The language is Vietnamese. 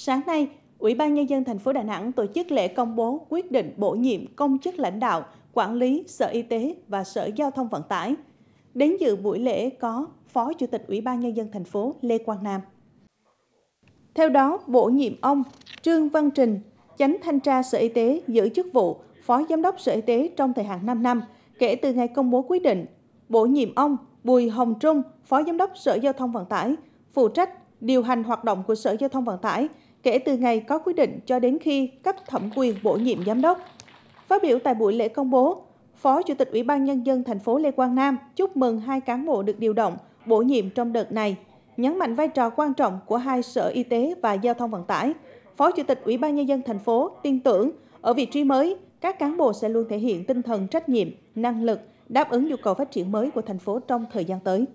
Sáng nay, Ủy ban Nhân dân thành phố Đà Nẵng tổ chức lễ công bố quyết định bổ nhiệm công chức lãnh đạo, quản lý Sở Y tế và Sở Giao thông Vận tải. Đến dự buổi lễ có Phó Chủ tịch Ủy ban Nhân dân thành phố Lê Quang Nam. Theo đó, bổ nhiệm ông Trương Văn Trình, Chánh Thanh tra Sở Y tế giữ chức vụ Phó Giám đốc Sở Y tế trong thời hạn 5 năm kể từ ngày công bố quyết định. Bổ nhiệm ông Bùi Hồng Trung, Phó Giám đốc Sở Giao thông Vận tải, phụ trách điều hành hoạt động của Sở Giao thông Vận tải kể từ ngày có quyết định cho đến khi cấp thẩm quyền bổ nhiệm giám đốc. Phát biểu tại buổi lễ công bố, Phó Chủ tịch Ủy ban Nhân dân thành phố Lê Quang Nam chúc mừng hai cán bộ được điều động, bổ nhiệm trong đợt này, nhấn mạnh vai trò quan trọng của hai sở y tế và giao thông vận tải. Phó Chủ tịch Ủy ban Nhân dân thành phố tin tưởng ở vị trí mới, các cán bộ sẽ luôn thể hiện tinh thần trách nhiệm, năng lực, đáp ứng nhu cầu phát triển mới của thành phố trong thời gian tới.